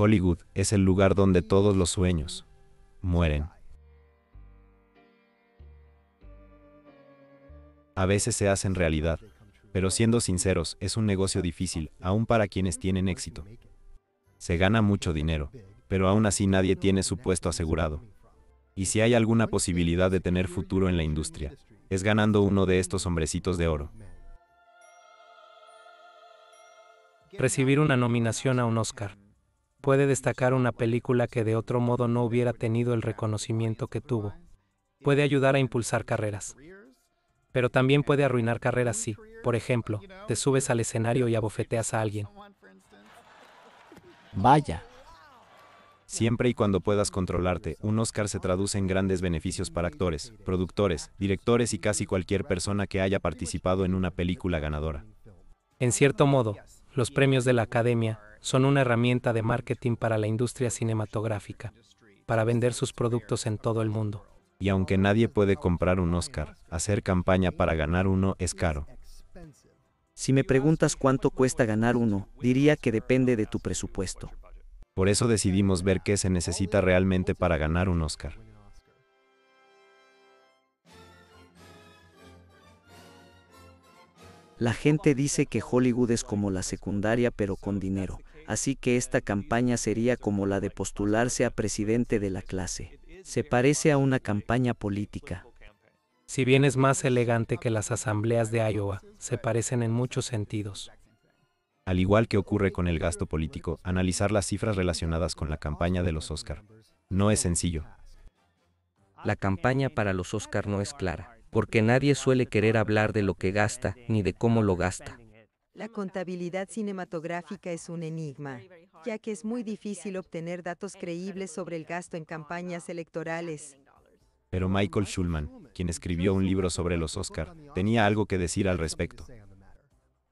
Hollywood es el lugar donde todos los sueños mueren. A veces se hacen realidad, pero siendo sinceros, es un negocio difícil, aún para quienes tienen éxito. Se gana mucho dinero, pero aún así nadie tiene su puesto asegurado. Y si hay alguna posibilidad de tener futuro en la industria, es ganando uno de estos hombrecitos de oro. Recibir una nominación a un Oscar puede destacar una película que de otro modo no hubiera tenido el reconocimiento que tuvo. Puede ayudar a impulsar carreras. Pero también puede arruinar carreras si, por ejemplo, te subes al escenario y abofeteas a alguien. Vaya. Siempre y cuando puedas controlarte, un Oscar se traduce en grandes beneficios para actores, productores, directores y casi cualquier persona que haya participado en una película ganadora. En cierto modo, los premios de la Academia son una herramienta de marketing para la industria cinematográfica, para vender sus productos en todo el mundo. Y aunque nadie puede comprar un Oscar, hacer campaña para ganar uno es caro. Si me preguntas cuánto cuesta ganar uno, diría que depende de tu presupuesto. Por eso decidimos ver qué se necesita realmente para ganar un Oscar. La gente dice que Hollywood es como la secundaria pero con dinero, así que esta campaña sería como la de postularse a presidente de la clase. Se parece a una campaña política. Si bien es más elegante que las asambleas de Iowa, se parecen en muchos sentidos. Al igual que ocurre con el gasto político, analizar las cifras relacionadas con la campaña de los Oscar. No es sencillo. La campaña para los Oscar no es clara porque nadie suele querer hablar de lo que gasta ni de cómo lo gasta. La contabilidad cinematográfica es un enigma, ya que es muy difícil obtener datos creíbles sobre el gasto en campañas electorales. Pero Michael Schulman, quien escribió un libro sobre los Oscar, tenía algo que decir al respecto.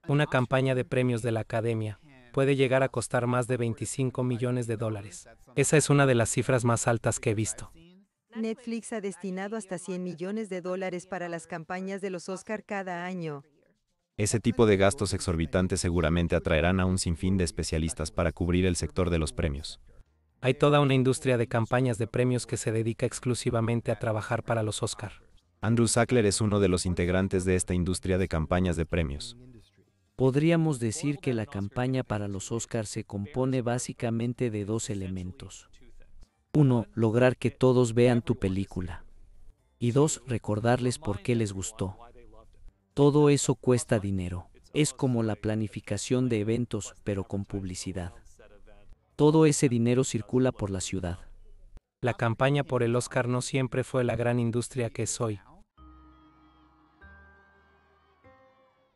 Una campaña de premios de la Academia puede llegar a costar más de 25 millones de dólares. Esa es una de las cifras más altas que he visto. Netflix ha destinado hasta 100 millones de dólares para las campañas de los Oscar cada año. Ese tipo de gastos exorbitantes seguramente atraerán a un sinfín de especialistas para cubrir el sector de los premios. Hay toda una industria de campañas de premios que se dedica exclusivamente a trabajar para los Oscar. Andrew Sackler es uno de los integrantes de esta industria de campañas de premios. Podríamos decir que la campaña para los Oscar se compone básicamente de dos elementos. Uno, Lograr que todos vean tu película. Y dos, Recordarles por qué les gustó. Todo eso cuesta dinero. Es como la planificación de eventos, pero con publicidad. Todo ese dinero circula por la ciudad. La campaña por el Oscar no siempre fue la gran industria que es hoy.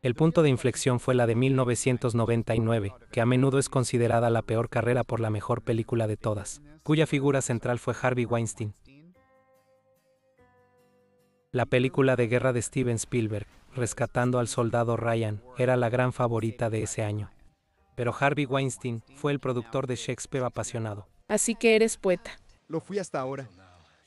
El punto de inflexión fue la de 1999, que a menudo es considerada la peor carrera por la mejor película de todas, cuya figura central fue Harvey Weinstein. La película de guerra de Steven Spielberg, Rescatando al Soldado Ryan, era la gran favorita de ese año. Pero Harvey Weinstein fue el productor de Shakespeare apasionado. Así que eres poeta. Lo fui hasta ahora.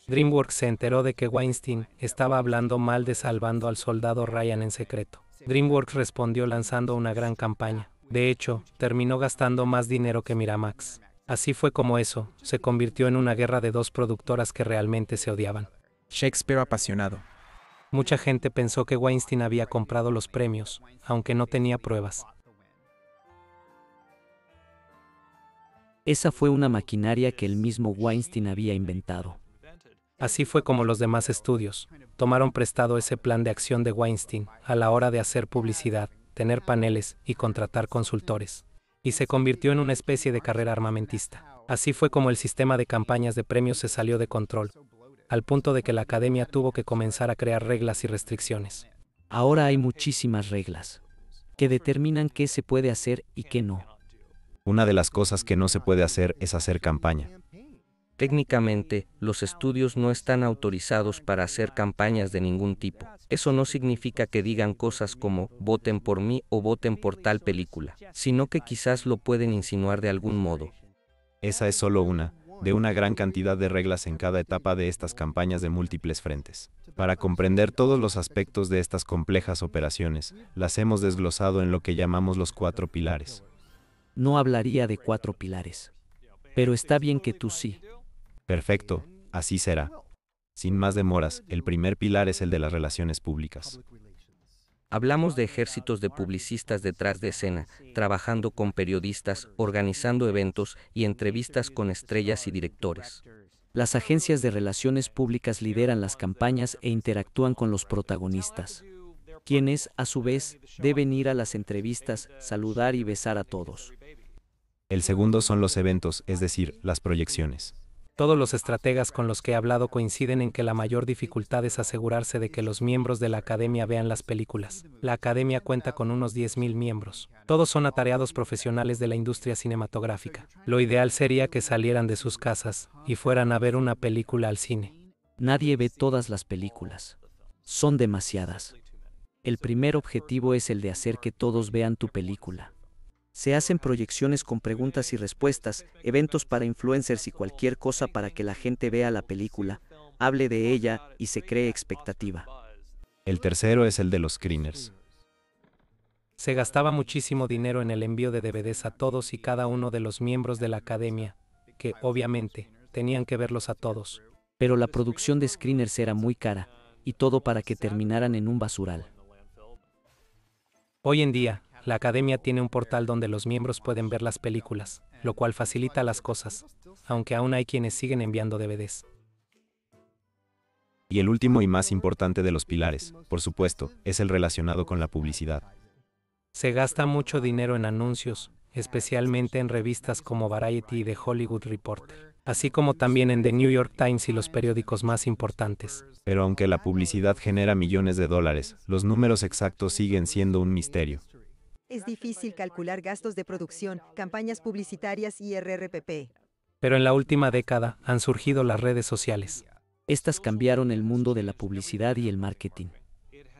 DreamWorks se enteró de que Weinstein estaba hablando mal de Salvando al Soldado Ryan en secreto. DreamWorks respondió lanzando una gran campaña. De hecho, terminó gastando más dinero que Miramax. Así fue como eso, se convirtió en una guerra de dos productoras que realmente se odiaban. Shakespeare apasionado. Mucha gente pensó que Weinstein había comprado los premios, aunque no tenía pruebas. Esa fue una maquinaria que el mismo Weinstein había inventado. Así fue como los demás estudios tomaron prestado ese plan de acción de Weinstein a la hora de hacer publicidad, tener paneles y contratar consultores. Y se convirtió en una especie de carrera armamentista. Así fue como el sistema de campañas de premios se salió de control, al punto de que la academia tuvo que comenzar a crear reglas y restricciones. Ahora hay muchísimas reglas que determinan qué se puede hacer y qué no. Una de las cosas que no se puede hacer es hacer campaña. Técnicamente, los estudios no están autorizados para hacer campañas de ningún tipo. Eso no significa que digan cosas como voten por mí o voten por tal película, sino que quizás lo pueden insinuar de algún modo. Esa es solo una, de una gran cantidad de reglas en cada etapa de estas campañas de múltiples frentes. Para comprender todos los aspectos de estas complejas operaciones, las hemos desglosado en lo que llamamos los cuatro pilares. No hablaría de cuatro pilares, pero está bien que tú sí. Perfecto, así será. Sin más demoras, el primer pilar es el de las relaciones públicas. Hablamos de ejércitos de publicistas detrás de escena, trabajando con periodistas, organizando eventos y entrevistas con estrellas y directores. Las agencias de relaciones públicas lideran las campañas e interactúan con los protagonistas, quienes, a su vez, deben ir a las entrevistas, saludar y besar a todos. El segundo son los eventos, es decir, las proyecciones. Todos los estrategas con los que he hablado coinciden en que la mayor dificultad es asegurarse de que los miembros de la academia vean las películas. La academia cuenta con unos 10.000 miembros. Todos son atareados profesionales de la industria cinematográfica. Lo ideal sería que salieran de sus casas y fueran a ver una película al cine. Nadie ve todas las películas. Son demasiadas. El primer objetivo es el de hacer que todos vean tu película. Se hacen proyecciones con preguntas y respuestas, eventos para influencers y cualquier cosa para que la gente vea la película, hable de ella y se cree expectativa. El tercero es el de los screeners. Se gastaba muchísimo dinero en el envío de DVDs a todos y cada uno de los miembros de la academia, que, obviamente, tenían que verlos a todos. Pero la producción de screeners era muy cara, y todo para que terminaran en un basural. Hoy en día, la academia tiene un portal donde los miembros pueden ver las películas, lo cual facilita las cosas, aunque aún hay quienes siguen enviando DVDs. Y el último y más importante de los pilares, por supuesto, es el relacionado con la publicidad. Se gasta mucho dinero en anuncios, especialmente en revistas como Variety y The Hollywood Reporter, así como también en The New York Times y los periódicos más importantes. Pero aunque la publicidad genera millones de dólares, los números exactos siguen siendo un misterio. Es difícil calcular gastos de producción, campañas publicitarias y RRPP. Pero en la última década han surgido las redes sociales. Estas cambiaron el mundo de la publicidad y el marketing.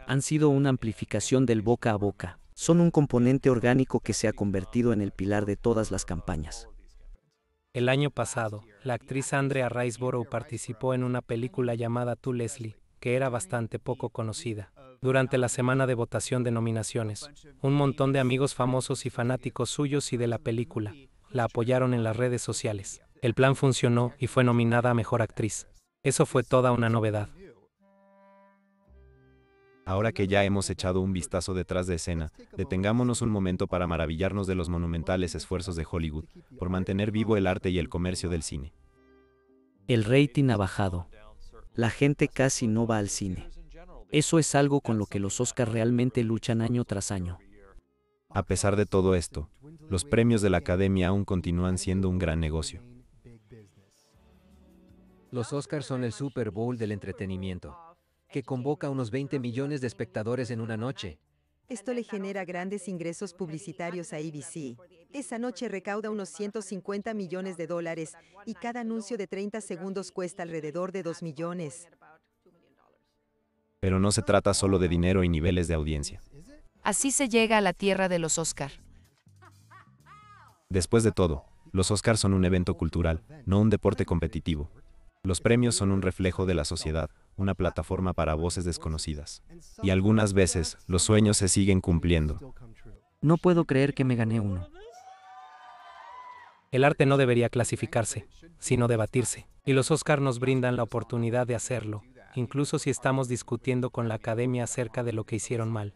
Han sido una amplificación del boca a boca. Son un componente orgánico que se ha convertido en el pilar de todas las campañas. El año pasado, la actriz Andrea Riceborough participó en una película llamada Tú Leslie, era bastante poco conocida. Durante la semana de votación de nominaciones, un montón de amigos famosos y fanáticos suyos y de la película la apoyaron en las redes sociales. El plan funcionó y fue nominada a Mejor Actriz. Eso fue toda una novedad. Ahora que ya hemos echado un vistazo detrás de escena, detengámonos un momento para maravillarnos de los monumentales esfuerzos de Hollywood por mantener vivo el arte y el comercio del cine. El rating ha bajado la gente casi no va al cine. Eso es algo con lo que los Oscars realmente luchan año tras año. A pesar de todo esto, los premios de la Academia aún continúan siendo un gran negocio. Los Oscars son el Super Bowl del entretenimiento, que convoca a unos 20 millones de espectadores en una noche. Esto le genera grandes ingresos publicitarios a ABC, esa noche recauda unos 150 millones de dólares y cada anuncio de 30 segundos cuesta alrededor de 2 millones. Pero no se trata solo de dinero y niveles de audiencia. Así se llega a la tierra de los Oscar. Después de todo, los Oscars son un evento cultural, no un deporte competitivo. Los premios son un reflejo de la sociedad, una plataforma para voces desconocidas. Y algunas veces, los sueños se siguen cumpliendo. No puedo creer que me gané uno. El arte no debería clasificarse, sino debatirse. Y los Oscar nos brindan la oportunidad de hacerlo, incluso si estamos discutiendo con la academia acerca de lo que hicieron mal.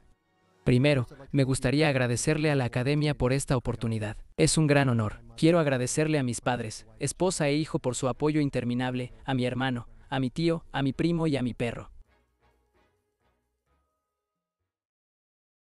Primero, me gustaría agradecerle a la Academia por esta oportunidad. Es un gran honor. Quiero agradecerle a mis padres, esposa e hijo por su apoyo interminable, a mi hermano, a mi tío, a mi primo y a mi perro.